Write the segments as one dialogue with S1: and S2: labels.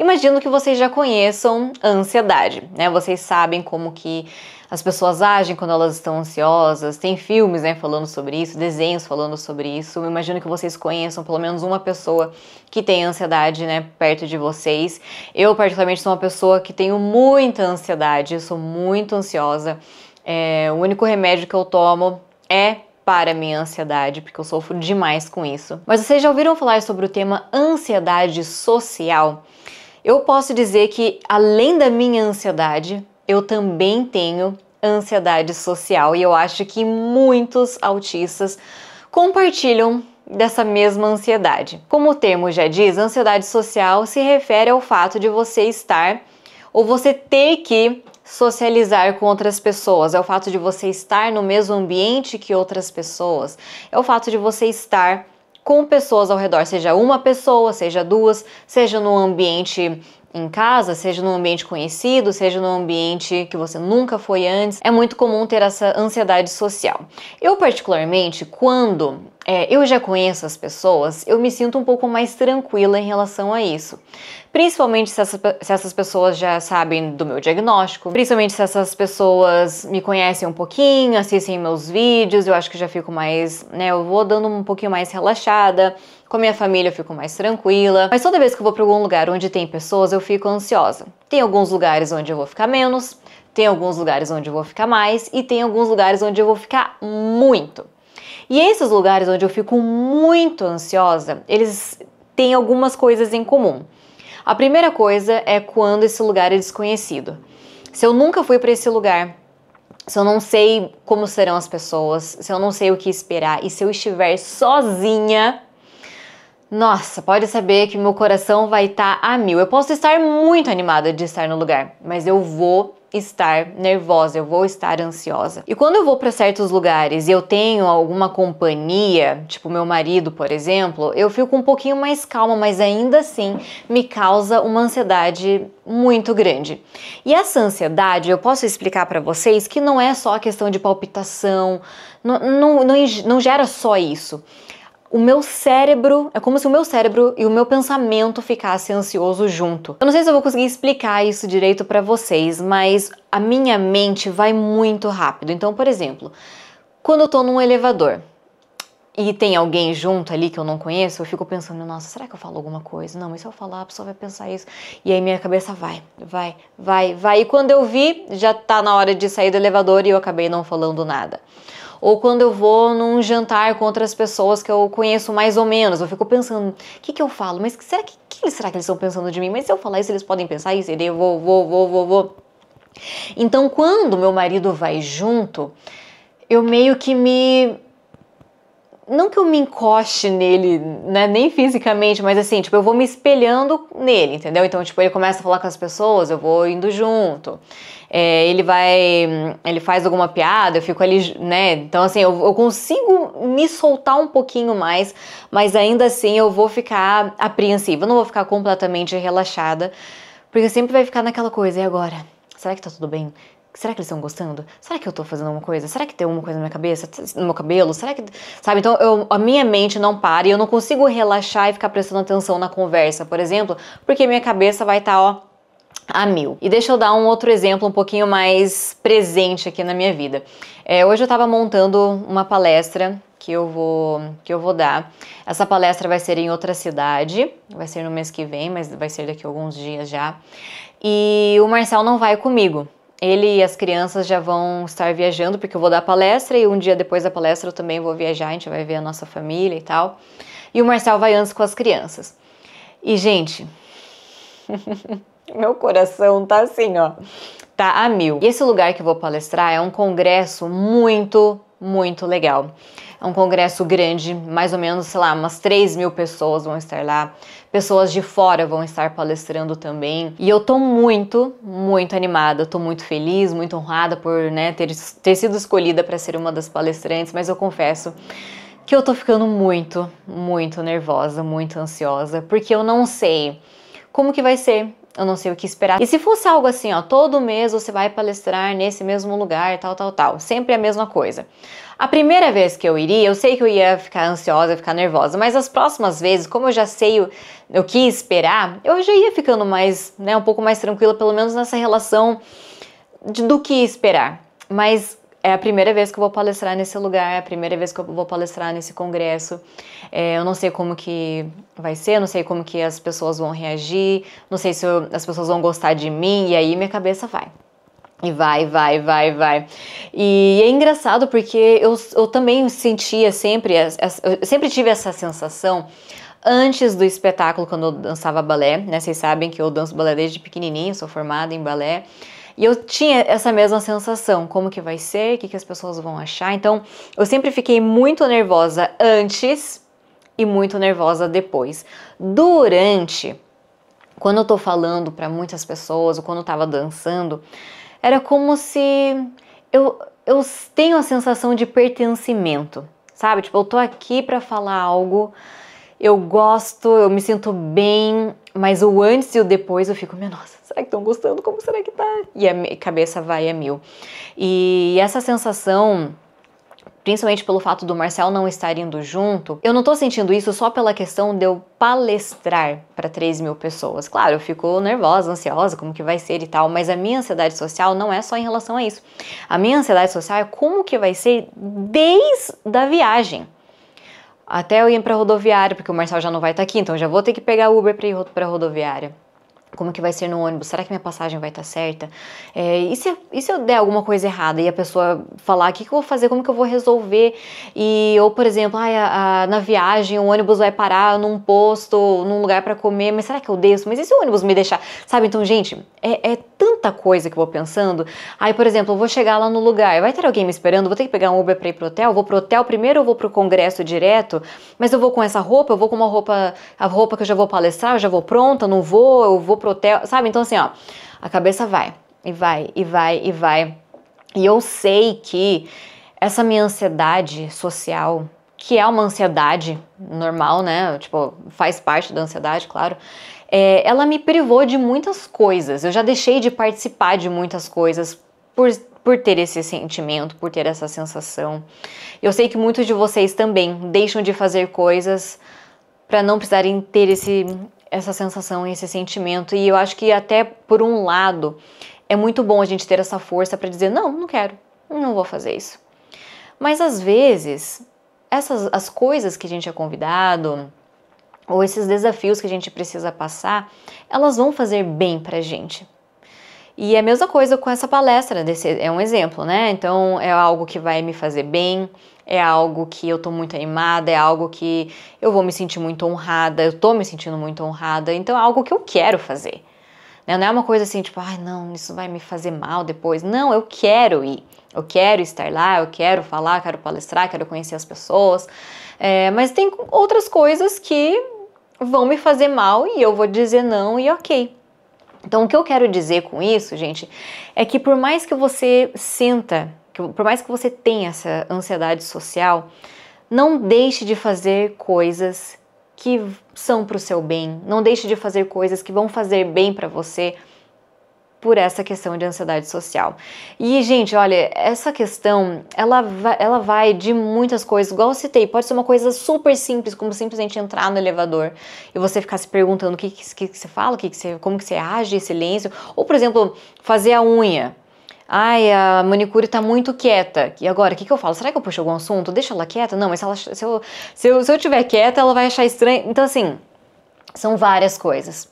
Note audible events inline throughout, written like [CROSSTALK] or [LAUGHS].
S1: Imagino que vocês já conheçam a ansiedade, né? Vocês sabem como que as pessoas agem quando elas estão ansiosas. Tem filmes, né, falando sobre isso, desenhos falando sobre isso. Eu imagino que vocês conheçam pelo menos uma pessoa que tem ansiedade, né, perto de vocês. Eu particularmente sou uma pessoa que tenho muita ansiedade. Eu sou muito ansiosa. É, o único remédio que eu tomo é para minha ansiedade, porque eu sofro demais com isso. Mas vocês já ouviram falar sobre o tema ansiedade social? eu posso dizer que, além da minha ansiedade, eu também tenho ansiedade social e eu acho que muitos autistas compartilham dessa mesma ansiedade. Como o termo já diz, ansiedade social se refere ao fato de você estar ou você ter que socializar com outras pessoas, é o fato de você estar no mesmo ambiente que outras pessoas, é o fato de você estar com pessoas ao redor, seja uma pessoa, seja duas, seja no ambiente em casa, seja num ambiente conhecido, seja num ambiente que você nunca foi antes, é muito comum ter essa ansiedade social. Eu particularmente, quando é, eu já conheço as pessoas, eu me sinto um pouco mais tranquila em relação a isso. Principalmente se, essa, se essas pessoas já sabem do meu diagnóstico, principalmente se essas pessoas me conhecem um pouquinho, assistem meus vídeos, eu acho que já fico mais, né, eu vou dando um pouquinho mais relaxada, com a minha família eu fico mais tranquila, mas toda vez que eu vou para algum lugar onde tem pessoas, eu fico ansiosa. Tem alguns lugares onde eu vou ficar menos, tem alguns lugares onde eu vou ficar mais e tem alguns lugares onde eu vou ficar muito. E esses lugares onde eu fico muito ansiosa, eles têm algumas coisas em comum. A primeira coisa é quando esse lugar é desconhecido. Se eu nunca fui para esse lugar, se eu não sei como serão as pessoas, se eu não sei o que esperar e se eu estiver sozinha, nossa, pode saber que meu coração vai estar tá a mil. Eu posso estar muito animada de estar no lugar, mas eu vou estar nervosa, eu vou estar ansiosa. E quando eu vou para certos lugares e eu tenho alguma companhia, tipo meu marido, por exemplo, eu fico um pouquinho mais calma, mas ainda assim me causa uma ansiedade muito grande. E essa ansiedade, eu posso explicar para vocês que não é só a questão de palpitação, não, não, não, não gera só isso o meu cérebro, é como se o meu cérebro e o meu pensamento ficassem ansioso junto. Eu não sei se eu vou conseguir explicar isso direito para vocês, mas a minha mente vai muito rápido. Então, por exemplo, quando eu tô num elevador, e tem alguém junto ali que eu não conheço, eu fico pensando, nossa, será que eu falo alguma coisa? Não, mas se eu falar, a pessoa vai pensar isso. E aí minha cabeça vai, vai, vai, vai. E quando eu vi, já tá na hora de sair do elevador e eu acabei não falando nada ou quando eu vou num jantar com outras pessoas que eu conheço mais ou menos, eu fico pensando, o que, que eu falo? Mas será que, que será que eles estão pensando de mim? Mas se eu falar isso, eles podem pensar isso, eu vou, vou, vou, vou, vou. Então, quando meu marido vai junto, eu meio que me não que eu me encoste nele, né, nem fisicamente, mas assim, tipo, eu vou me espelhando nele, entendeu? Então, tipo, ele começa a falar com as pessoas, eu vou indo junto. É, ele vai, ele faz alguma piada, eu fico ali, né? Então, assim, eu, eu consigo me soltar um pouquinho mais, mas ainda assim eu vou ficar apreensiva, eu não vou ficar completamente relaxada, porque sempre vai ficar naquela coisa, e agora? Será que tá tudo bem? Será que eles estão gostando? Será que eu tô fazendo alguma coisa? Será que tem alguma coisa na minha cabeça? No meu cabelo? Será que. Sabe? Então eu, a minha mente não para e eu não consigo relaxar e ficar prestando atenção na conversa, por exemplo, porque minha cabeça vai estar, tá, ó, a mil. E deixa eu dar um outro exemplo um pouquinho mais presente aqui na minha vida. É, hoje eu estava montando uma palestra que eu vou que eu vou dar. Essa palestra vai ser em outra cidade, vai ser no mês que vem, mas vai ser daqui a alguns dias já. E o Marcel não vai comigo ele e as crianças já vão estar viajando, porque eu vou dar palestra e um dia depois da palestra eu também vou viajar, a gente vai ver a nossa família e tal. E o Marcel vai antes com as crianças. E, gente, [LAUGHS] meu coração tá assim, ó, tá a mil. E esse lugar que eu vou palestrar é um congresso muito, muito legal. É um congresso grande, mais ou menos, sei lá, umas 3 mil pessoas vão estar lá. Pessoas de fora vão estar palestrando também. E eu tô muito, muito animada. Eu tô muito feliz, muito honrada por né, ter, ter sido escolhida para ser uma das palestrantes, mas eu confesso que eu tô ficando muito, muito nervosa, muito ansiosa, porque eu não sei como que vai ser eu não sei o que esperar. E se fosse algo assim, ó, todo mês você vai palestrar nesse mesmo lugar, tal, tal, tal, sempre a mesma coisa. A primeira vez que eu iria, eu sei que eu ia ficar ansiosa, ficar nervosa, mas as próximas vezes, como eu já sei o, o que esperar, eu já ia ficando mais, né, um pouco mais tranquila, pelo menos nessa relação de, do que esperar. Mas é a primeira vez que eu vou palestrar nesse lugar, é a primeira vez que eu vou palestrar nesse congresso. É, eu não sei como que vai ser, não sei como que as pessoas vão reagir, não sei se eu, as pessoas vão gostar de mim, e aí minha cabeça vai. E vai, vai, vai, vai. E é engraçado porque eu, eu também sentia sempre, eu sempre tive essa sensação antes do espetáculo, quando eu dançava balé, né? Vocês sabem que eu danço balé desde pequenininho, sou formada em balé. E eu tinha essa mesma sensação, como que vai ser, o que, que as pessoas vão achar. Então, eu sempre fiquei muito nervosa antes e muito nervosa depois. Durante, quando eu tô falando para muitas pessoas, ou quando eu tava dançando, era como se eu, eu tenho a sensação de pertencimento, sabe? Tipo, eu tô aqui para falar algo eu gosto, eu me sinto bem, mas o antes e o depois eu fico, minha nossa, será que estão gostando? Como será que tá? E a cabeça vai a mil. E essa sensação principalmente pelo fato do Marcel não estar indo junto, eu não tô sentindo isso só pela questão de eu palestrar para 3 mil pessoas. Claro, eu fico nervosa, ansiosa, como que vai ser e tal, mas a minha ansiedade social não é só em relação a isso. A minha ansiedade social é como que vai ser desde a viagem. Até eu ir pra rodoviária, porque o Marcel já não vai estar tá aqui, então já vou ter que pegar o Uber pra ir pra rodoviária. Como que vai ser no ônibus? Será que minha passagem vai estar tá certa? É, e, se, e se eu der alguma coisa errada e a pessoa falar, o que, que eu vou fazer? Como que eu vou resolver? E, ou, por exemplo, ah, a, a, na viagem o ônibus vai parar num posto, num lugar para comer, mas será que eu desço? Mas e se o ônibus me deixar? Sabe, então, gente, é, é tão tanta coisa que eu vou pensando. Aí, por exemplo, eu vou chegar lá no lugar, vai ter alguém me esperando, vou ter que pegar um Uber para ir pro hotel, vou pro hotel primeiro ou vou pro congresso direto, mas eu vou com essa roupa, eu vou com uma roupa, a roupa que eu já vou palestrar, eu já vou pronta, não vou, eu vou pro hotel, sabe? Então assim, ó, a cabeça vai, e vai, e vai, e vai. E eu sei que essa minha ansiedade social, que é uma ansiedade normal, né? Tipo, faz parte da ansiedade, claro é, ela me privou de muitas coisas. Eu já deixei de participar de muitas coisas por, por ter esse sentimento, por ter essa sensação. Eu sei que muitos de vocês também deixam de fazer coisas para não precisarem ter esse, essa sensação, esse sentimento. E eu acho que até por um lado é muito bom a gente ter essa força para dizer não, não quero, não vou fazer isso. Mas às vezes essas as coisas que a gente é convidado, ou esses desafios que a gente precisa passar, elas vão fazer bem pra gente. E é a mesma coisa com essa palestra, é um exemplo, né? Então é algo que vai me fazer bem, é algo que eu tô muito animada, é algo que eu vou me sentir muito honrada, eu tô me sentindo muito honrada, então é algo que eu quero fazer. Né? Não é uma coisa assim, tipo, ai ah, não, isso vai me fazer mal depois. Não, eu quero ir, eu quero estar lá, eu quero falar, quero palestrar, quero conhecer as pessoas. É, mas tem outras coisas que vão me fazer mal e eu vou dizer não e ok. Então, o que eu quero dizer com isso, gente, é que por mais que você sinta, por mais que você tenha essa ansiedade social, não deixe de fazer coisas que são para o seu bem, não deixe de fazer coisas que vão fazer bem para você, por essa questão de ansiedade social. E, gente, olha, essa questão, ela vai, ela vai de muitas coisas, igual eu citei, pode ser uma coisa super simples, como simplesmente entrar no elevador e você ficar se perguntando o que, que, que, você fala, o que, que você, como que você age, silêncio, ou, por exemplo, fazer a unha. Ai, a manicure tá muito quieta. E agora, o que, que eu falo? Será que eu puxo algum assunto? Deixa ela quieta? Não, mas ela, se, eu, se, eu, se eu tiver quieta, ela vai achar estranho. Então, assim, são várias coisas.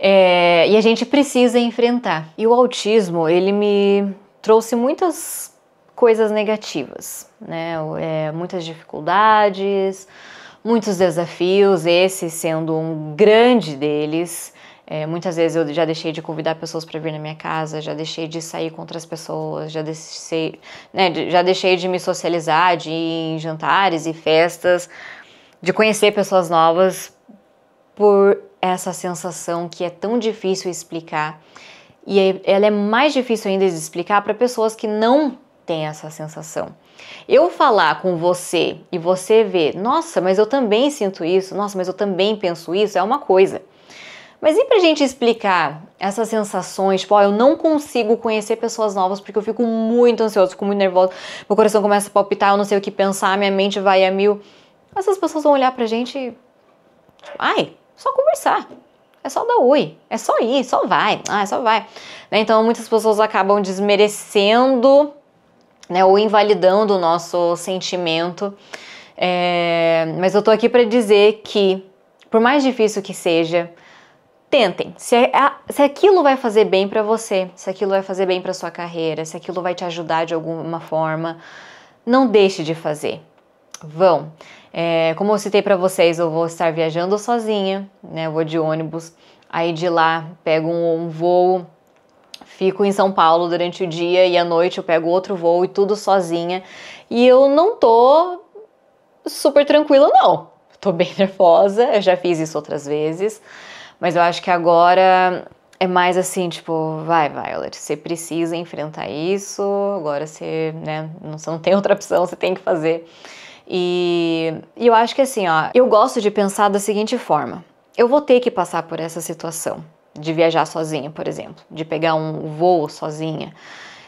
S1: É, e a gente precisa enfrentar. E o autismo, ele me trouxe muitas coisas negativas, né? É, muitas dificuldades, muitos desafios, esse sendo um grande deles. É, muitas vezes eu já deixei de convidar pessoas para vir na minha casa, já deixei de sair com outras pessoas, já deixei, né, já deixei de me socializar, de ir em jantares e festas, de conhecer pessoas novas por essa sensação que é tão difícil explicar. E é, ela é mais difícil ainda de explicar para pessoas que não têm essa sensação. Eu falar com você e você ver, nossa, mas eu também sinto isso, nossa, mas eu também penso isso, é uma coisa. Mas e pra gente explicar essas sensações? Tipo, ó, ah, eu não consigo conhecer pessoas novas porque eu fico muito ansioso, fico muito nervoso, meu coração começa a palpitar, eu não sei o que pensar, minha mente vai a mil. Essas pessoas vão olhar pra gente, tipo, ai, só conversar. É só dar oi, é só ir, só vai, ah, só vai. Né? Então muitas pessoas acabam desmerecendo né, ou invalidando o nosso sentimento. É, mas eu tô aqui para dizer que, por mais difícil que seja, tentem. Se, é, se aquilo vai fazer bem para você, se aquilo vai fazer bem para sua carreira, se aquilo vai te ajudar de alguma forma, não deixe de fazer. Vão. É, como eu citei para vocês, eu vou estar viajando sozinha, né? Eu vou de ônibus, aí de lá pego um, um voo, fico em São Paulo durante o dia e à noite eu pego outro voo e tudo sozinha. E eu não tô super tranquila, não. Tô bem [LAUGHS] nervosa, eu já fiz isso outras vezes, mas eu acho que agora é mais assim, tipo, vai, Violet, você precisa enfrentar isso, agora você, né, não, você não tem outra opção, você tem que fazer. E, eu acho que assim, ó, eu gosto de pensar da seguinte forma: eu vou ter que passar por essa situação de viajar sozinha, por exemplo, de pegar um voo sozinha.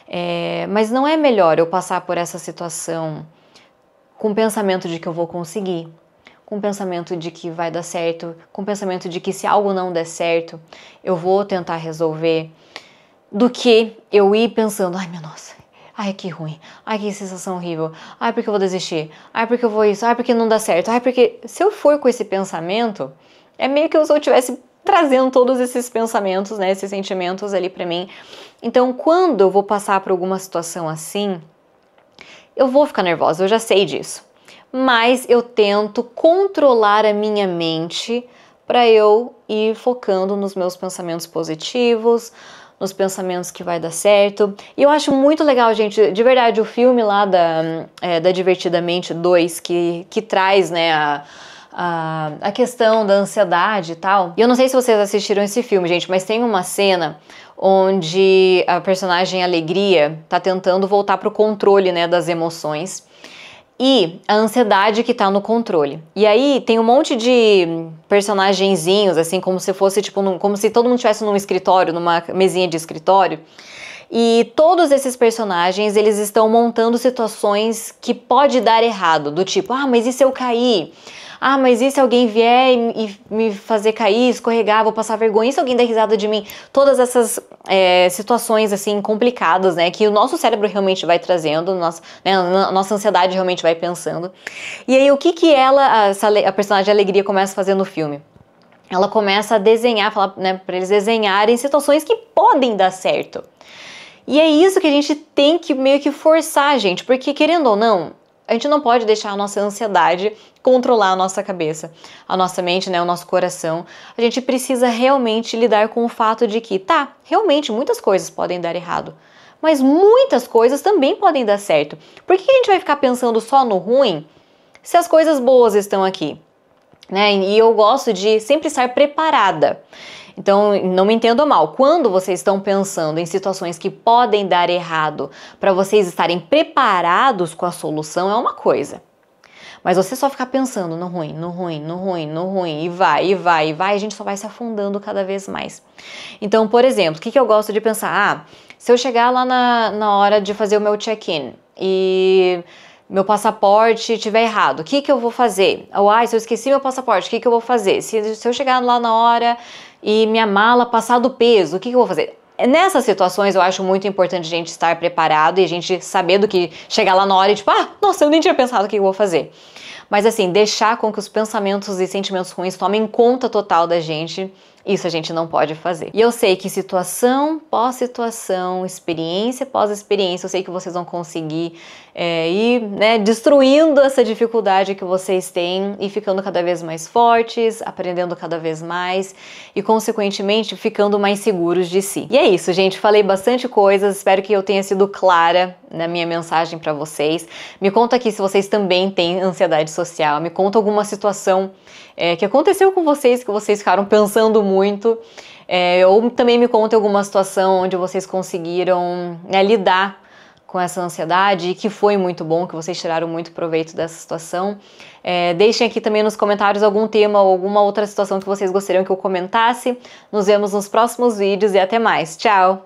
S1: É, mas não é melhor eu passar por essa situação com o pensamento de que eu vou conseguir, com o pensamento de que vai dar certo, com o pensamento de que se algo não der certo, eu vou tentar resolver, do que eu ir pensando, ai meu nossa, Ai, que ruim. Ai, que sensação horrível. Ai, porque eu vou desistir. Ai, porque eu vou isso. Ai, porque não dá certo. Ai, porque. Se eu for com esse pensamento, é meio que se eu tivesse trazendo todos esses pensamentos, né, esses sentimentos ali para mim. Então, quando eu vou passar por alguma situação assim, eu vou ficar nervosa, eu já sei disso. Mas eu tento controlar a minha mente para eu ir focando nos meus pensamentos positivos, nos pensamentos que vai dar certo. E eu acho muito legal, gente, de verdade, o filme lá da, é, da Divertidamente 2, que, que traz, né, a, a, a, questão da ansiedade e tal. E eu não sei se vocês assistiram esse filme, gente, mas tem uma cena onde a personagem Alegria tá tentando voltar pro controle, né, das emoções e a ansiedade que tá no controle. E aí tem um monte de personagenzinhos, assim, como se fosse tipo, num, como se todo mundo estivesse num escritório, numa mesinha de escritório. E todos esses personagens, eles estão montando situações que pode dar errado, do tipo, ah, mas e se eu cair? ah, mas e se alguém vier e, me fazer cair, escorregar, vou passar vergonha, e se alguém der risada de mim? Todas essas é, situações, assim, complicadas, né, que o nosso cérebro realmente vai trazendo, nossa, né, a nossa ansiedade realmente vai pensando. E aí, o que que ela, essa, a personagem Alegria, começa a fazer no filme? Ela começa a desenhar, falar né, para eles desenharem situações que podem dar certo. E é isso que a gente tem que meio que forçar, gente, porque querendo ou não, a gente não pode deixar a nossa ansiedade controlar a nossa cabeça, a nossa mente, né, o nosso coração. A gente precisa realmente lidar com o fato de que, tá, realmente muitas coisas podem dar errado, mas muitas coisas também podem dar certo. Por que a gente vai ficar pensando só no ruim se as coisas boas estão aqui? Né? E eu gosto de sempre estar preparada. Então, não me entendam mal. Quando vocês estão pensando em situações que podem dar errado, para vocês estarem preparados com a solução é uma coisa. Mas você só ficar pensando no ruim, no ruim, no ruim, no ruim, e vai, e vai, e vai, a gente só vai se afundando cada vez mais. Então, por exemplo, o que, que eu gosto de pensar? Ah, se eu chegar lá na, na hora de fazer o meu check-in e meu passaporte tiver errado, o que, que eu vou fazer? Ou, ah, se eu esqueci meu passaporte, o que, que eu vou fazer? Se, se eu chegar lá na hora e minha mala passar do peso, o que, que eu vou fazer? Nessas situações eu acho muito importante a gente estar preparado e a gente saber do que chegar lá na hora e tipo, ah, nossa, eu nem tinha pensado o que eu vou fazer. Mas assim, deixar com que os pensamentos e sentimentos ruins tomem conta total da gente isso a gente não pode fazer. E eu sei que situação pós situação, experiência pós experiência, eu sei que vocês vão conseguir é, ir né, destruindo essa dificuldade que vocês têm e ficando cada vez mais fortes, aprendendo cada vez mais e, consequentemente, ficando mais seguros de si. E é isso, gente. Falei bastante coisas, espero que eu tenha sido clara na minha mensagem para vocês. Me conta aqui se vocês também têm ansiedade social, me conta alguma situação é, que aconteceu com vocês, que vocês ficaram pensando muito. É, ou também me conta alguma situação onde vocês conseguiram né, lidar com essa ansiedade, que foi muito bom, que vocês tiraram muito proveito dessa situação. É, deixem aqui também nos comentários algum tema ou alguma outra situação que vocês gostariam que eu comentasse. Nos vemos nos próximos vídeos e até mais. Tchau!